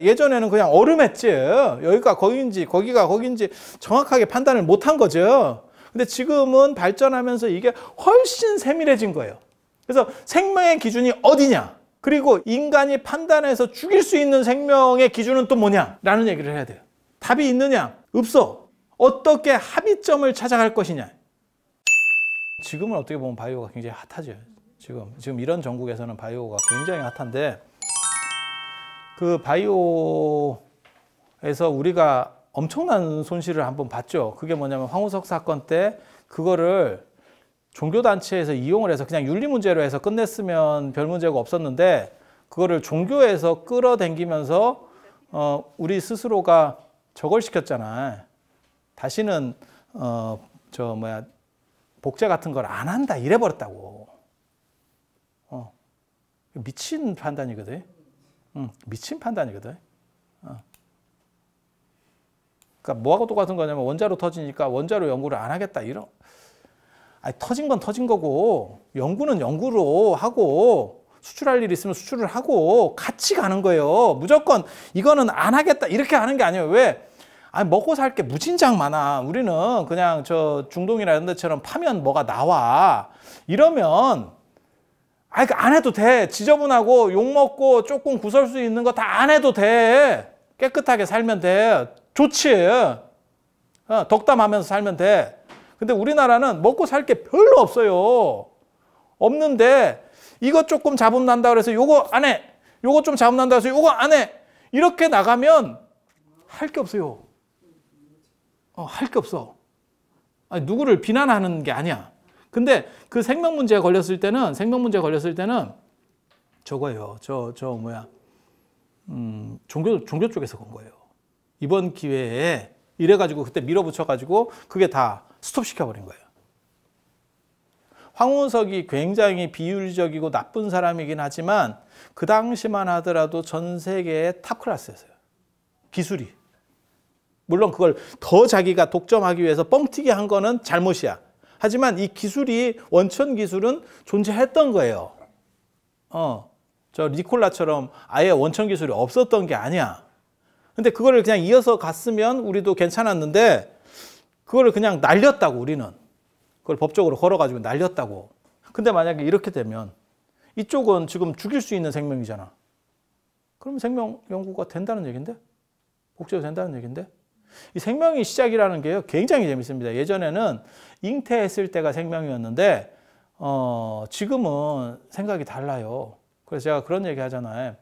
예전에는 그냥 얼음했지. 여기가 거기인지 거기가 거기인지 정확하게 판단을 못한 거죠. 근데 지금은 발전하면서 이게 훨씬 세밀해진 거예요. 그래서 생명의 기준이 어디냐? 그리고 인간이 판단해서 죽일 수 있는 생명의 기준은 또 뭐냐? 라는 얘기를 해야 돼요. 답이 있느냐? 없어. 어떻게 합의점을 찾아갈 것이냐? 지금은 어떻게 보면 바이오가 굉장히 핫하죠. 지금, 지금 이런 전국에서는 바이오가 굉장히 핫한데 그 바이오에서 우리가 엄청난 손실을 한번 봤죠. 그게 뭐냐면 황우석 사건 때 그거를 종교단체에서 이용을 해서 그냥 윤리 문제로 해서 끝냈으면 별 문제가 없었는데 그거를 종교에서 끌어당기면서 어, 우리 스스로가 저걸 시켰잖아. 다시는 어, 저 뭐야 복제 같은 걸 안 한다 이래버렸다고. 어. 미친 판단이거든. 미친 판단이거든. 어. 그러니까 뭐하고 똑같은 거냐면 원자로 터지니까 원자로 연구를 안 하겠다 이런. 아니 터진 건 터진 거고 연구는 연구로 하고 수출할 일 있으면 수출을 하고 같이 가는 거예요. 무조건 이거는 안 하겠다 이렇게 하는 게 아니에요. 왜? 아니 먹고 살 게 무진장 많아. 우리는 그냥 저 중동이나 이 데처럼 파면 뭐가 나와. 이러면 아니 그러니까 안 해도 돼. 지저분하고 욕먹고 조금 구설수 있는 거 다 안 해도 돼. 깨끗하게 살면 돼. 좋지. 어, 덕담하면서 살면 돼. 근데 우리나라는 먹고 살 게 별로 없어요. 없는데 이것 조금 잡음 난다 그래서 요거 안 해. 요거 좀 잡음 난다 그래서 요거 안 해. 이렇게 나가면 할 게 없어요. 어, 할 게 없어. 아니, 누구를 비난하는 게 아니야. 근데 그 생명 문제에 걸렸을 때는 생명 문제에 걸렸을 때는 저거예요. 저 저 뭐야? 음, 종교 종교 쪽에서 건 거예요. 이번 기회에 이래 가지고 그때 밀어붙여 가지고 그게 다 스톱 시켜 버린 거예요. 황운석이 굉장히 비윤리적이고 나쁜 사람이긴 하지만 그 당시만 하더라도 전 세계의 탑 클래스였어요. 기술이. 물론 그걸 더 자기가 독점하기 위해서 뻥튀기 한 거는 잘못이야. 하지만 이 기술이 원천 기술은 존재했던 거예요. 어, 저 니콜라처럼 아예 원천 기술이 없었던 게 아니야. 근데 그거를 그냥 이어서 갔으면 우리도 괜찮았는데 그거를 그냥 날렸다고 우리는 그걸 법적으로 걸어가지고 날렸다고. 근데 만약에 이렇게 되면 이쪽은 지금 죽일 수 있는 생명이잖아. 그럼 생명 연구가 된다는 얘긴데? 복제가 된다는 얘긴데? 이생명의 시작이라는 게요 굉장히 재밌습니다. 예전에는 잉태했을 때가 생명이었는데 어, 지금은 생각이 달라요. 그래서 제가 그런 얘기 하잖아요.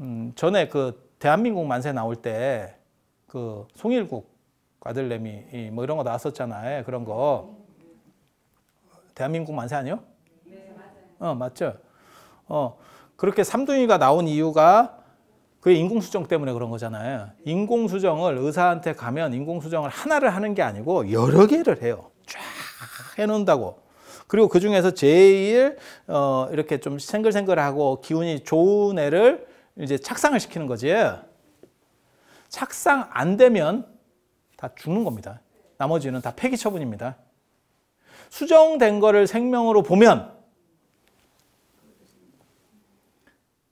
음, 전에 그 대한민국 만세 나올 때 그 송일국 아들내미 뭐 이런 거 나왔었잖아요. 그런 거 대한민국 만세 아니요? 네 맞아요. 어 맞죠. 어 그렇게 삼둥이가 나온 이유가 그게 인공수정 때문에 그런 거잖아요. 인공수정을 의사한테 가면 인공수정을 하나를 하는 게 아니고 여러 개를 해요. 쫙 해놓는다고. 그리고 그 중에서 제일 어, 이렇게 좀 생글생글하고 기운이 좋은 애를 이제 착상을 시키는 거지. 착상 안 되면 다 죽는 겁니다. 나머지는 다 폐기 처분입니다. 수정된 거를 생명으로 보면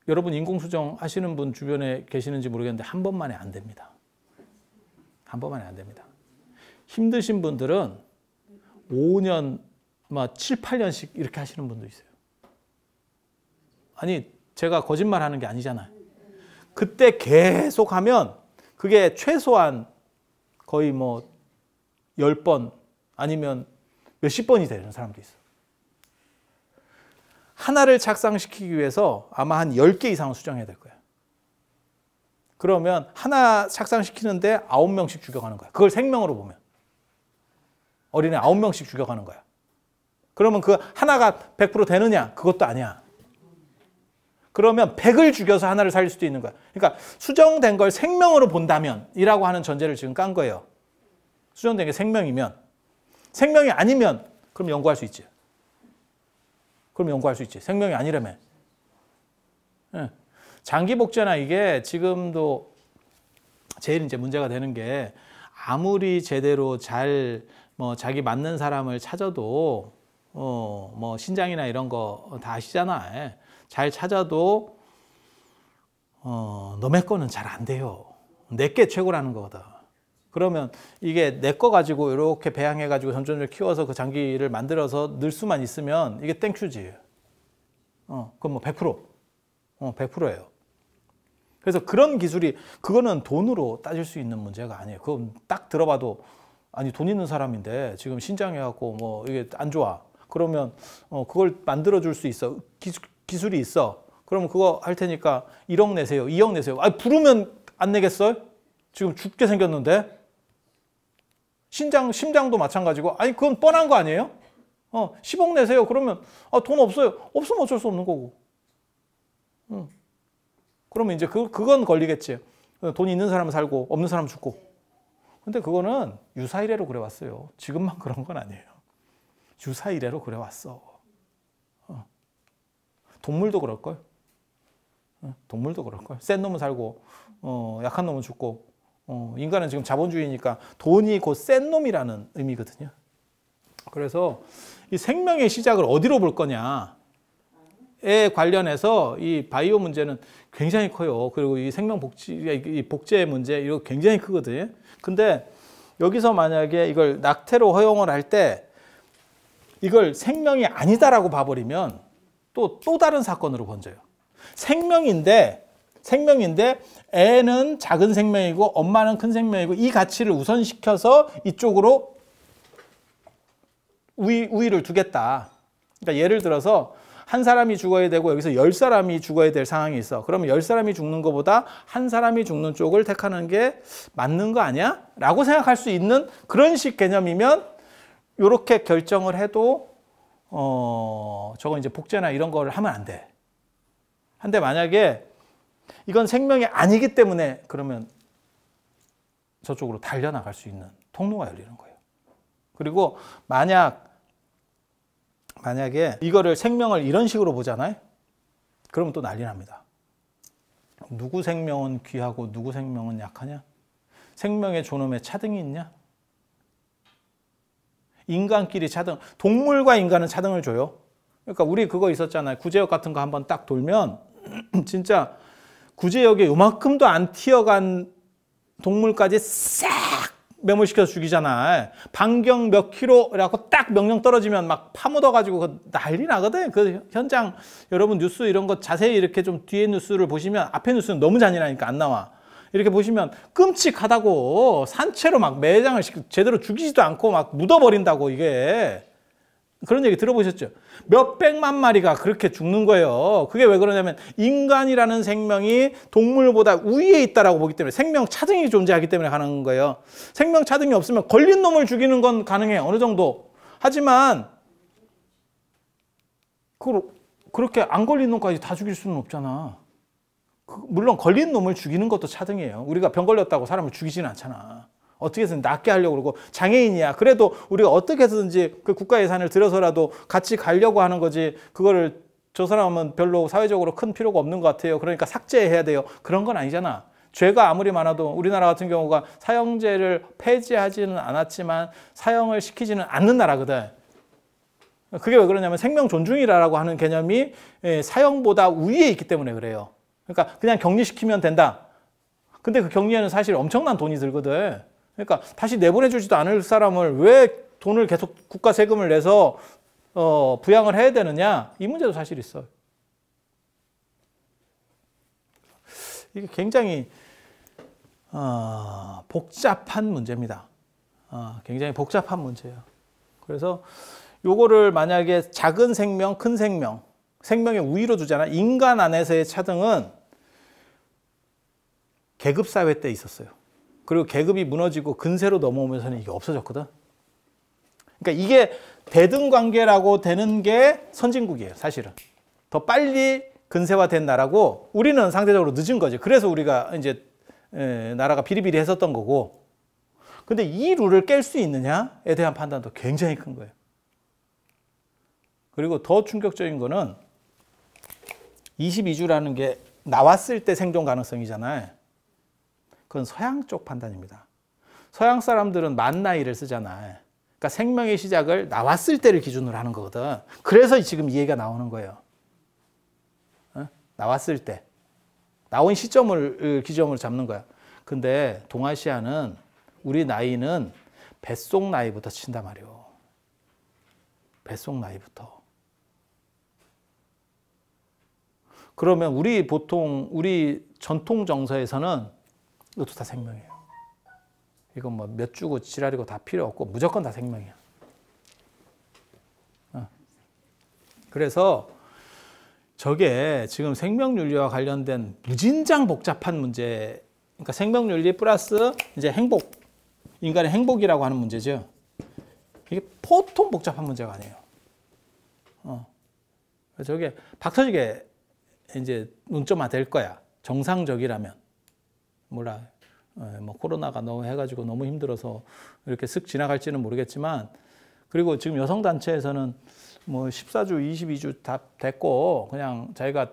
여러분 인공수정 하시는 분 주변에 계시는지 모르겠는데 한 번만에 안 됩니다. 한 번만에 안 됩니다. 힘드신 분들은 5년, 막 7, 8년씩 이렇게 하시는 분도 있어요. 아니, 제가 거짓말 하는 게 아니잖아요. 그때 계속 하면 그게 최소한 거의 뭐 10번 아니면 몇십 번이 되는 사람도 있어요. 하나를 착상시키기 위해서 아마 한 10개 이상은 수정해야 될 거예요. 그러면 하나 착상시키는데 9명씩 죽여가는 거야. 그걸 생명으로 보면. 어린애 9명씩 죽여가는 거야. 그러면 그 하나가 100% 되느냐? 그것도 아니야. 그러면 100을 죽여서 하나를 살릴 수도 있는 거야. 그러니까 수정된 걸 생명으로 본다면 이라고 하는 전제를 지금 깐 거예요. 수정된 게 생명이면. 생명이 아니면 그럼 연구할 수 있지. 그럼 연구할 수 있지. 생명이 아니라며. 네. 예. 장기 복제나 이게 지금도 제일 이제 문제가 되는 게 아무리 제대로 잘 뭐 자기 맞는 사람을 찾아도 어뭐 신장이나 이런 거 다 아시잖아. 예. 잘 찾아도 어 너네 거는 잘 안 돼요. 내 게 최고라는 거거든. 그러면 이게 내 거 가지고 이렇게 배양해 가지고 전전을 키워서 그 장기를 만들어서 늘 수만 있으면 이게 땡큐지. 어, 그건 뭐 100%. 어, 100%예요. 그래서 그런 기술이 그거는 돈으로 따질 수 있는 문제가 아니에요. 그건 딱 들어봐도 아니 돈 있는 사람인데 지금 신장해 갖고 뭐 이게 안 좋아. 그러면 어, 그걸 만들어 줄 수 있어. 기술, 기술이 있어. 그러면 그거 할 테니까 1억 내세요. 2억 내세요. 아, 부르면 안 내겠어요? 지금 죽게 생겼는데 신장, 심장도 마찬가지고 아니 그건 뻔한 거 아니에요? 어, 10억 내세요. 그러면 아, 돈 없어요. 없으면 어쩔 수 없는 거고. 응. 그러면 이제 그, 그건 걸리겠지. 어, 돈 있는 사람 살고 없는 사람 죽고. 근데 그거는 유사 이래로 그래왔어요. 지금만 그런 건 아니에요. 유사 이래로 그래왔어. 어. 동물도 그럴걸? 어. 동물도 그럴걸? 센 놈은 살고 어, 약한 놈은 죽고 어, 인간은 지금 자본주의니까 돈이 곧 센 놈이라는 의미거든요. 그래서 이 생명의 시작을 어디로 볼 거냐에 관련해서 이 바이오 문제는 굉장히 커요. 그리고 이 생명 복지, 이 복제 문제 이거 굉장히 크거든요. 근데 여기서 만약에 이걸 낙태로 허용을 할 때 이걸 생명이 아니다라고 봐버리면 또 또 다른 사건으로 번져요. 생명인데 생명인데 애는 작은 생명이고 엄마는 큰 생명이고 이 가치를 우선시켜서 이쪽으로 우위, 우위를 두겠다. 그러니까 예를 들어서 한 사람이 죽어야 되고 여기서 열 사람이 죽어야 될 상황이 있어. 그러면 열 사람이 죽는 것보다 한 사람이 죽는 쪽을 택하는 게 맞는 거 아니야? 라고 생각할 수 있는 그런 식 개념이면 이렇게 결정을 해도 어 저건 이제 복제나 이런 거를 하면 안 돼. 근데 만약에 이건 생명이 아니기 때문에 그러면 저쪽으로 달려나갈 수 있는 통로가 열리는 거예요. 그리고 만약 만약에 이거를 생명을 이런 식으로 보잖아요. 그러면 또 난리 납니다. 누구 생명은 귀하고 누구 생명은 약하냐? 생명의 존엄에 차등이 있냐? 인간끼리 차등, 동물과 인간은 차등을 줘요. 그러니까 우리 그거 있었잖아요. 구제역 같은 거 한번 딱 돌면 진짜 굳이 여기에 요만큼도 안 튀어간 동물까지 싹 매몰시켜서 죽이잖아. 반경 몇 킬로라고 딱 명령 떨어지면 막 파묻어가지고 그 난리 나거든. 그 현장 여러분 뉴스 이런 거 자세히 이렇게 좀 뒤에 뉴스를 보시면 앞에 뉴스는 너무 잔인하니까 안 나와. 이렇게 보시면 끔찍하다고 산채로 막 매장을 시키, 제대로 죽이지도 않고 막 묻어버린다고 이게. 그런 얘기 들어보셨죠? 몇백만 마리가 그렇게 죽는 거예요. 그게 왜 그러냐면 인간이라는 생명이 동물보다 위에 있다라고 보기 때문에 생명 차등이 존재하기 때문에 가는 거예요. 생명 차등이 없으면 걸린 놈을 죽이는 건가능해 어느 정도. 하지만 그 그렇게 안 걸린 놈까지 다 죽일 수는 없잖아. 그 물론 걸린 놈을 죽이는 것도 차등이에요. 우리가 병 걸렸다고 사람을 죽이진 않잖아. 어떻게 든 낫게 하려고 그러고 장애인이야. 그래도 우리가 어떻게 해서든지 그 국가 예산을 들여서라도 같이 가려고 하는 거지 그거를 저 사람은 별로 사회적으로 큰 필요가 없는 것 같아요. 그러니까 삭제해야 돼요. 그런 건 아니잖아. 죄가 아무리 많아도 우리나라 같은 경우가 사형제를 폐지하지는 않았지만 사형을 시키지는 않는 나라거든. 그게 왜 그러냐면 생명 존중이라고 하는 개념이 예, 사형보다 위에 있기 때문에 그래요. 그러니까 그냥 격리시키면 된다. 근데 그 격리에는 사실 엄청난 돈이 들거든. 그러니까 다시 내보내주지도 않을 사람을 왜 돈을 계속 국가 세금을 내서 어, 부양을 해야 되느냐 이 문제도 사실 있어요. 이게 굉장히 어, 복잡한 문제입니다. 어, 굉장히 복잡한 문제예요. 그래서 요거를 만약에 작은 생명, 큰 생명, 생명의 우위로 두잖아. 인간 안에서의 차등은 계급 사회 때 있었어요. 그리고 계급이 무너지고 근세로 넘어오면서는 이게 없어졌거든. 그러니까 이게 대등 관계라고 되는 게 선진국이에요. 사실은. 더 빨리 근세화된 나라고 우리는 상대적으로 늦은 거지. 그래서 우리가 이제 나라가 비리비리 했었던 거고. 근데 이 룰을 깰 수 있느냐에 대한 판단도 굉장히 큰 거예요. 그리고 더 충격적인 거는 22주라는 게 나왔을 때 생존 가능성이잖아요. 그건 서양 쪽 판단입니다. 서양 사람들은 만 나이를 쓰잖아. 그러니까 생명의 시작을 나왔을 때를 기준으로 하는 거거든. 그래서 지금 이해가 나오는 거예요. 어? 나왔을 때. 나온 시점을 어, 기점으로 잡는 거야. 근데 동아시아는 우리 나이는 뱃속 나이부터 친단 말이오. 뱃속 나이부터. 그러면 우리 보통 우리 전통 정서에서는 이것도 다 생명이에요. 이건 뭐 몇 주고 지랄이고 다 필요 없고 무조건 다 생명이야. 어. 그래서 저게 지금 생명윤리와 관련된 무진장 복잡한 문제, 그러니까 생명윤리 플러스 이제 행복, 인간의 행복이라고 하는 문제죠. 이게 보통 복잡한 문제가 아니에요. 어. 저게 박터지게 이제 논점화 될 거야. 정상적이라면. 몰라. 어, 뭐 코로나가 너무 해가지고 너무 힘들어서 이렇게 쓱 지나갈지는 모르겠지만 그리고 지금 여성 단체에서는 뭐 14주, 22주 다 됐고 그냥 자기가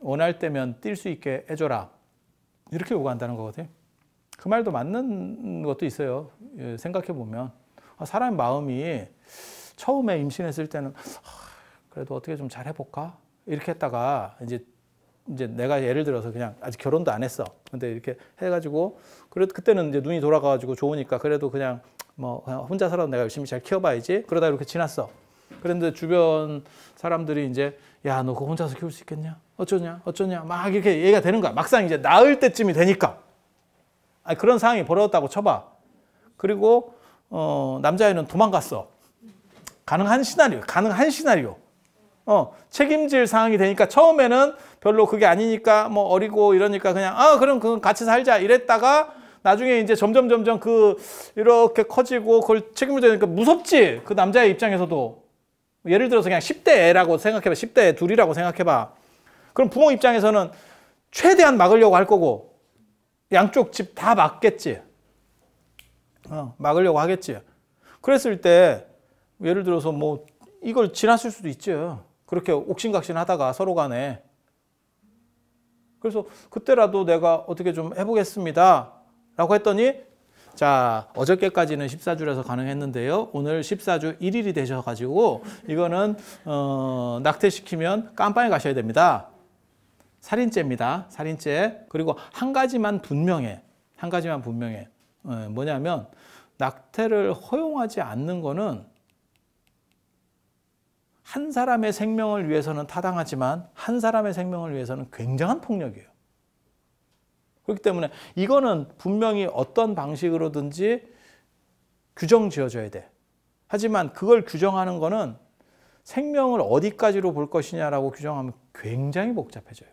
원할 때면 뛸 수 있게 해줘라 이렇게 요구한다는 거거든요. 그 말도 맞는 것도 있어요. 예, 생각해 보면 아, 사람 마음이 처음에 임신했을 때는 아, 그래도 어떻게 좀 잘 해볼까 이렇게 했다가 이제 이제 내가 예를 들어서 그냥 아직 결혼도 안 했어. 근데 이렇게 해가지고 그래도 그때는 이제 눈이 돌아가가지고 좋으니까 그래도 그냥 뭐 그냥 혼자 살아도 내가 열심히 잘 키워봐야지. 그러다 이렇게 지났어. 그런데 주변 사람들이 이제 야너그 혼자서 키울 수 있겠냐? 어쩌냐? 어쩌냐? 막 이렇게 얘기가 되는 거야. 막상 이제 나을 때쯤이 되니까 아 그런 상황이 벌어졌다고 쳐봐. 그리고 어, 남자애는 도망갔어. 가능한 시나리오, 가능한 시나리오. 어, 책임질 상황이 되니까 처음에는 별로 그게 아니니까 뭐 어리고 이러니까 그냥 아 그럼 그건 같이 살자 이랬다가 나중에 이제 점점 점점 그 이렇게 커지고 그걸 책임을 져야 되니까 무섭지 그 남자의 입장에서도 예를 들어서 그냥 10대 라고 생각해봐 10대 둘이라고 생각해봐 그럼 부모 입장에서는 최대한 막으려고 할 거고 양쪽 집 다 막겠지 어, 막으려고 하겠지 그랬을 때 예를 들어서 뭐 이걸 지났을 수도 있죠 그렇게 옥신각신 하다가 서로 간에 그래서 그때라도 내가 어떻게 좀 해보겠습니다. 라고 했더니 자 어저께까지는 14주라서 가능했는데요. 오늘 14주 1일이 되셔가지고 이거는 어, 낙태시키면 깜빵에 가셔야 됩니다. 살인죄입니다. 살인죄. 그리고 한 가지만 분명해. 한 가지만 분명해. 어, 뭐냐면 낙태를 허용하지 않는 거는 한 사람의 생명을 위해서는 타당하지만 한 사람의 생명을 위해서는 굉장한 폭력이에요. 그렇기 때문에 이거는 분명히 어떤 방식으로든지 규정 지어져야 돼. 하지만 그걸 규정하는 거는 생명을 어디까지로 볼 것이냐라고 규정하면 굉장히 복잡해져요.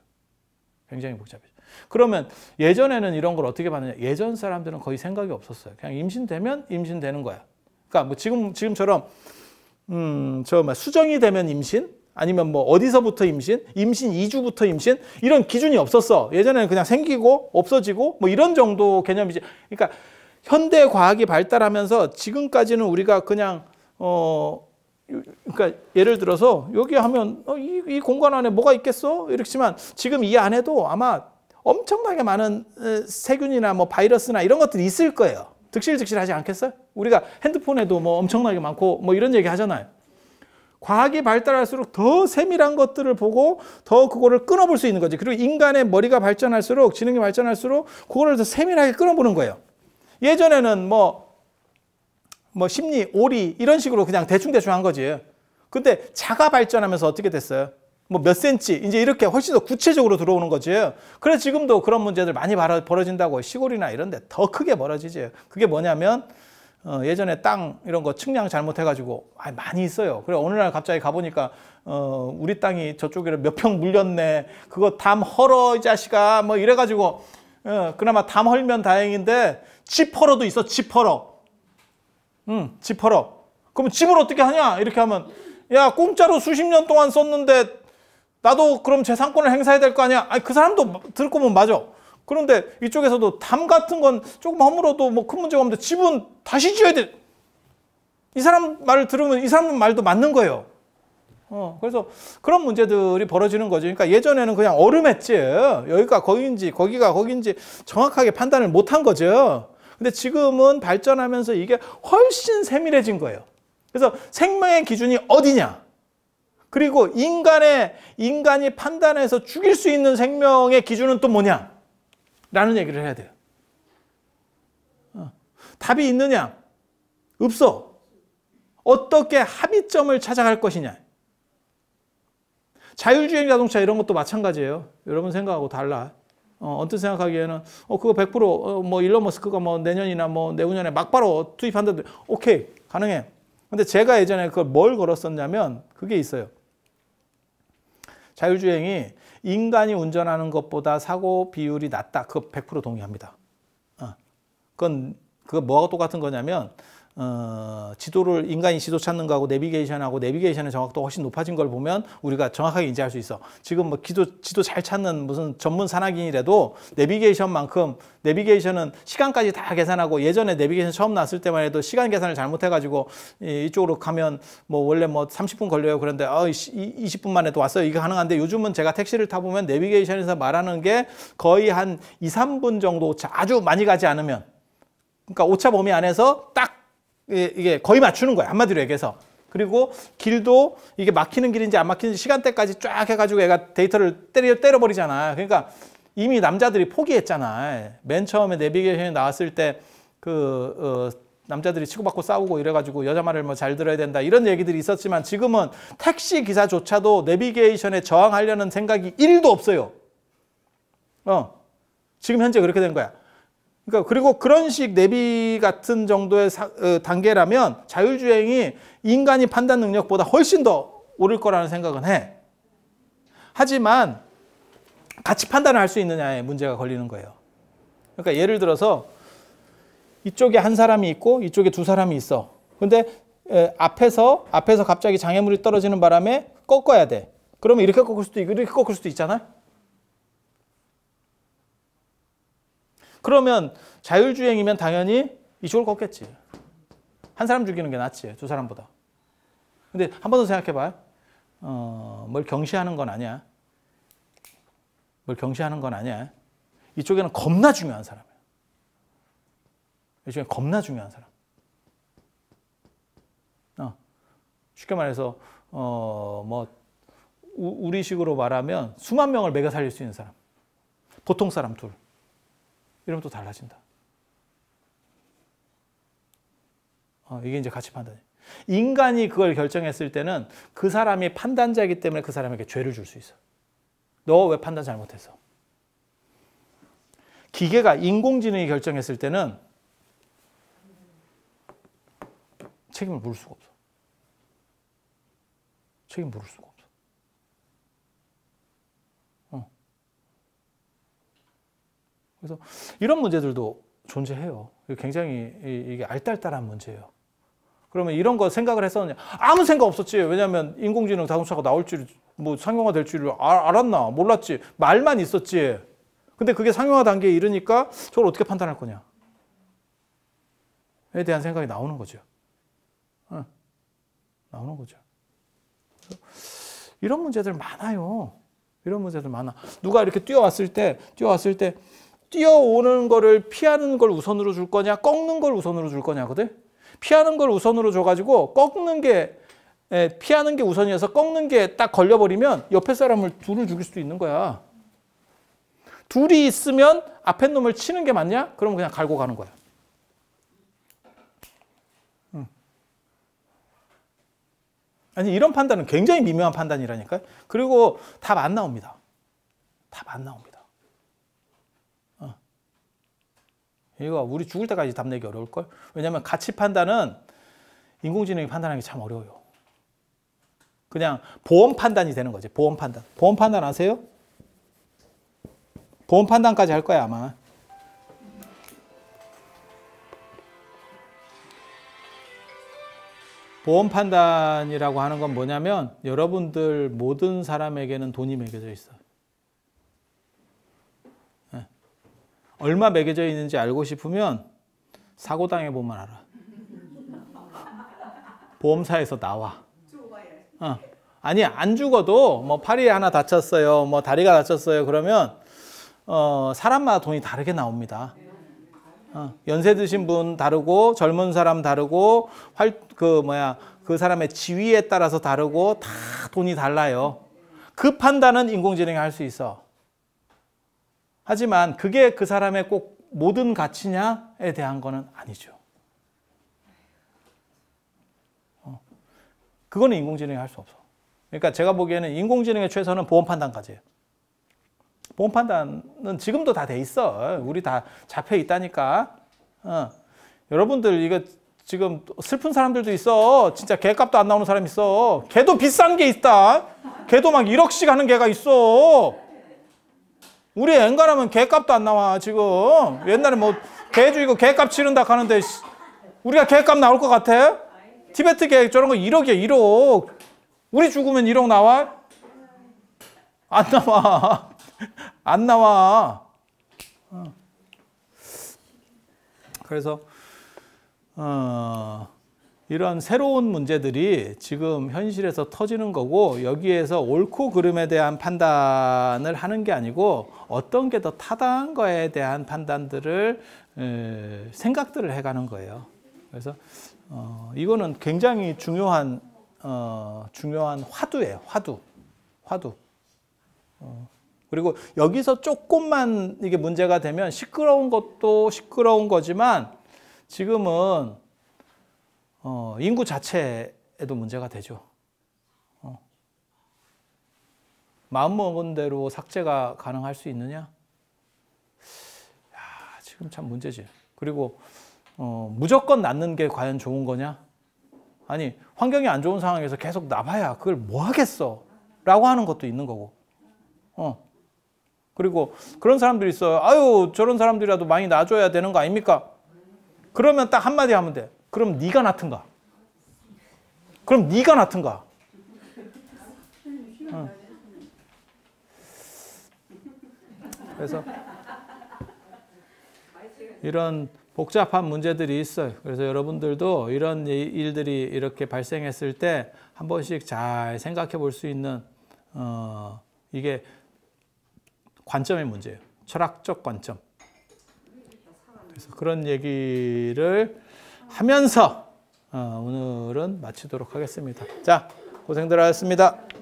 굉장히 복잡해져요. 그러면 예전에는 이런 걸 어떻게 봤느냐. 예전 사람들은 거의 생각이 없었어요. 그냥 임신되면 임신되는 거야. 그러니까 뭐 지금, 지금처럼 음, 저 뭐 수정이 되면 임신 아니면 뭐 어디서부터 임신, 임신 2주부터 임신 이런 기준이 없었어. 예전에는 그냥 생기고 없어지고 뭐 이런 정도 개념이지. 그러니까 현대 과학이 발달하면서 지금까지는 우리가 그냥 어 그러니까 예를 들어서 여기 하면 어, 이, 이 공간 안에 뭐가 있겠어? 이렇지만 지금 이 안에도 아마 엄청나게 많은 세균이나 뭐 바이러스나 이런 것들이 있을 거예요. 득실득실하지 않겠어요? 우리가 핸드폰에도 뭐 엄청나게 많고 뭐 이런 얘기 하잖아요. 과학이 발달할수록 더 세밀한 것들을 보고 더 그거를 끊어볼 수 있는 거지. 그리고 인간의 머리가 발전할수록 지능이 발전할수록 그거를 더 세밀하게 끊어보는 거예요. 예전에는 뭐, 뭐 심리, 오리 이런 식으로 그냥 대충대충 한 거지. 근데 자가 발전하면서 어떻게 됐어요? 뭐몇 센치 이제 이렇게 훨씬 더 구체적으로 들어오는 거지 그래서 지금도 그런 문제들 많이 벌어진다고 시골이나 이런 데 더 크게 벌어지지 그게 뭐냐면 어, 예전에 땅 이런 거 측량 잘못해가지고 아, 많이 있어요. 그래 어느 날 갑자기 가보니까 어, 우리 땅이 저쪽에 몇평 물렸네. 그거 담 헐어 이 자식아 뭐 이래가지고 어, 그나마 담 헐면 다행인데 집 헐어도 있어 집 헐어. 응, 집 헐어. 그럼 집을 어떻게 하냐 이렇게 하면 야 공짜로 수십 년 동안 썼는데 나도 그럼 재산권을 행사해야 될 거 아니야? 아니, 그 사람도 들 거면 맞아. 그런데 이쪽에서도 담 같은 건 조금 허물어도 뭐 큰 문제가 없는데 집은 다시 지어야 돼. 이 사람 말을 들으면 이 사람 말도 맞는 거예요. 어, 그래서 그런 문제들이 벌어지는 거죠. 그러니까 예전에는 그냥 얼음했지. 여기가 거기인지 거기가 거기인지 정확하게 판단을 못한 거죠. 근데 지금은 발전하면서 이게 훨씬 세밀해진 거예요. 그래서 생명의 기준이 어디냐? 그리고 인간의 인간이 판단해서 죽일 수 있는 생명의 기준은 또 뭐냐? 라는 얘기를 해야 돼요. 어. 답이 있느냐? 없어. 어떻게 합의점을 찾아갈 것이냐? 자율주행 자동차 이런 것도 마찬가지예요. 여러분 생각하고 달라. 어, 언뜻 생각하기에는 어, 그거 100%뭐 어, 일론 머스크가 뭐 내년이나 뭐 내후년에 막바로 투입한다든 오케이 가능해. 근데 제가 예전에 그걸 뭘 걸었었냐면 그게 있어요. 자율주행이 인간이 운전하는 것보다 사고 비율이 낮다. 그 100% 동의합니다. 어. 그건 그뭐하 똑같은 거냐면 어, 지도를 인간이 지도 찾는 거하고 내비게이션하고 내비게이션의 정확도가 훨씬 높아진 걸 보면 우리가 정확하게 인지할 수 있어. 지금 뭐 기도, 지도 잘 찾는 무슨 전문 산악인이라도 내비게이션만큼 내비게이션은 시간까지 다 계산하고 예전에 내비게이션 처음 났을 때만 해도 시간 계산을 잘못해가지고 이쪽으로 가면 뭐 원래 뭐 30분 걸려요. 그런데 어, 20분 만에 또 왔어요. 이게 가능한데 요즘은 제가 택시를 타보면 내비게이션에서 말하는 게 거의 한 2, 3분 정도 아주 많이 가지 않으면 그러니까 오차 범위 안에서 딱 예, 이게 거의 맞추는 거예요. 한마디로 얘기해서. 그리고 길도 이게 막히는 길인지 안 막히는지 시간대까지 쫙 해가지고 얘가 데이터를 때려, 때려버리잖아. 그러니까 이미 남자들이 포기했잖아. 맨 처음에 내비게이션이 나왔을 때 그, 어, 남자들이 치고받고 싸우고 이래가지고 여자 말을 뭐 잘 들어야 된다 이런 얘기들이 있었지만 지금은 택시 기사조차도 내비게이션에 저항하려는 생각이 1도 없어요. 어. 지금 현재 그렇게 된 거야. 그러니까 그리고 그런 식 내비 같은 정도의 사, 어, 단계라면 자율주행이 인간이 판단 능력보다 훨씬 더 오를 거라는 생각은 해. 하지만 같이 판단을 할 수 있느냐에 문제가 걸리는 거예요. 그러니까 예를 들어서 이쪽에 한 사람이 있고 이쪽에 두 사람이 있어. 근데 에, 앞에서 앞에서 갑자기 장애물이 떨어지는 바람에 꺾어야 돼. 그러면 이렇게 꺾을 수도 있고 이렇게 꺾을 수도 있잖아. 그러면 자율주행이면 당연히 이쪽을 걷겠지. 한 사람 죽이는 게 낫지. 두 사람보다. 근데 한 번 더 생각해봐요. 어, 뭘 경시하는 건 아니야. 뭘 경시하는 건 아니야. 이쪽에는 겁나 중요한 사람이야. 이쪽에 겁나 중요한 사람. 어, 쉽게 말해서 어, 뭐 우리식으로 말하면 수만 명을 매가 살릴 수 있는 사람. 보통 사람 둘. 이러면 또 달라진다. 어, 이게 이제 가치 판단이 인간이 그걸 결정했을 때는 그 사람이 판단자이기 때문에 그 사람에게 죄를 줄 수 있어. 너 왜 판단 잘못했어? 기계가 인공지능이 결정했을 때는 책임을 물을 수가 없어. 책임 물을 수가 없어. 그래서 이런 문제들도 존재해요. 굉장히 이게 알딸딸한 문제예요. 그러면 이런 거 생각을 했었냐 아무 생각 없었지. 왜냐하면 인공지능 자동차가 나올 줄, 뭐 상용화 될줄 알았나? 몰랐지. 말만 있었지. 근데 그게 상용화 단계에 이르니까 저걸 어떻게 판단할 거냐? 에 대한 생각이 나오는 거죠. 응. 나오는 거죠. 이런 문제들 많아요. 이런 문제들 많아. 누가 이렇게 뛰어왔을 때, 뛰어왔을 때, 뛰어오는 거를 피하는 걸 우선으로 줄 거냐 꺾는 걸 우선으로 줄 거냐거든. 피하는 걸 우선으로 줘가지고 꺾는 게 예, 피하는 게 우선이어서 꺾는 게 딱 걸려버리면 옆에 사람을 둘을 죽일 수도 있는 거야. 둘이 있으면 앞에 놈을 치는 게 맞냐? 그럼 그냥 갈고 가는 거야. 음. 아니 이런 판단은 굉장히 미묘한 판단이라니까요. 그리고 답 안 나옵니다. 답 안 나옵니다. 이거 우리 죽을 때까지 답내기 어려울걸? 왜냐면 가치 판단은 인공지능이 판단하기 참 어려워요. 그냥 보험 판단이 되는 거지. 보험 판단. 보험 판단 아세요? 보험 판단까지 할 거야, 아마. 보험 판단이라고 하는 건 뭐냐면 여러분들 모든 사람에게는 돈이 매겨져 있어요. 얼마 매겨져 있는지 알고 싶으면 사고 당해보면 알아. 보험사에서 나와. 어. 아니 안 죽어도 뭐 팔이 하나 다쳤어요. 뭐 다리가 다쳤어요. 그러면 어, 사람마다 돈이 다르게 나옵니다. 어, 연세 드신 분 다르고 젊은 사람 다르고 활 그 뭐야 그 사람의 지위에 따라서 다르고 다 돈이 달라요. 그 판단은 인공지능이 할 수 있어. 하지만 그게 그 사람의 꼭 모든 가치냐에 대한 거는 아니죠. 어. 그거는 인공지능이 할 수 없어. 그러니까 제가 보기에는 인공지능의 최선은 보험 판단까지예요. 보험 판단은 지금도 다 돼 있어. 우리 다 잡혀 있다니까. 어. 여러분들 이거 지금 슬픈 사람들도 있어. 진짜 개값도 안 나오는 사람 있어. 개도 비싼 게 있다. 개도 막 1억씩 하는 개가 있어. 우리 엔간하면 개값도 안 나와 지금 옛날에 뭐개 죽이고 개값 치른다 하는데 우리가 개값 나올 것 같아? 티베트 개 저런 거 1억이야 1억 우리 죽으면 1억 나와? 안 나와 안 나와 어. 그래서 어... 이런 새로운 문제들이 지금 현실에서 터지는 거고 여기에서 옳고 그름에 대한 판단을 하는 게 아니고 어떤 게 더 타당한 거에 대한 판단들을 생각들을 해가는 거예요. 그래서 어, 이거는 굉장히 중요한 어, 중요한 화두예요. 화두, 화두. 어, 그리고 여기서 조금만 이게 문제가 되면 시끄러운 것도 시끄러운 거지만 지금은 어, 인구 자체에도 문제가 되죠. 어. 마음먹은 대로 삭제가 가능할 수 있느냐? 야, 지금 참 문제지. 그리고 어, 무조건 낳는 게 과연 좋은 거냐? 아니 환경이 안 좋은 상황에서 계속 나봐야 그걸 뭐 하겠어? 라고 하는 것도 있는 거고. 어. 그리고 그런 사람들이 있어요. 아유 저런 사람들이라도 많이 놔줘야 되는 거 아닙니까? 그러면 딱 한마디 하면 돼. 그럼 네가 나튼가. 그럼 네가 나튼가. 응. 그래서 이런 복잡한 문제들이 있어요. 그래서 여러분들도 이런 일들이 이렇게 발생했을 때 한 번씩 잘 생각해 볼 수 있는 어, 이게 관점의 문제예요. 철학적 관점. 그래서 그런 얘기를 하면서 어, 오늘은 마치도록 하겠습니다. 자, 고생들 하셨습니다.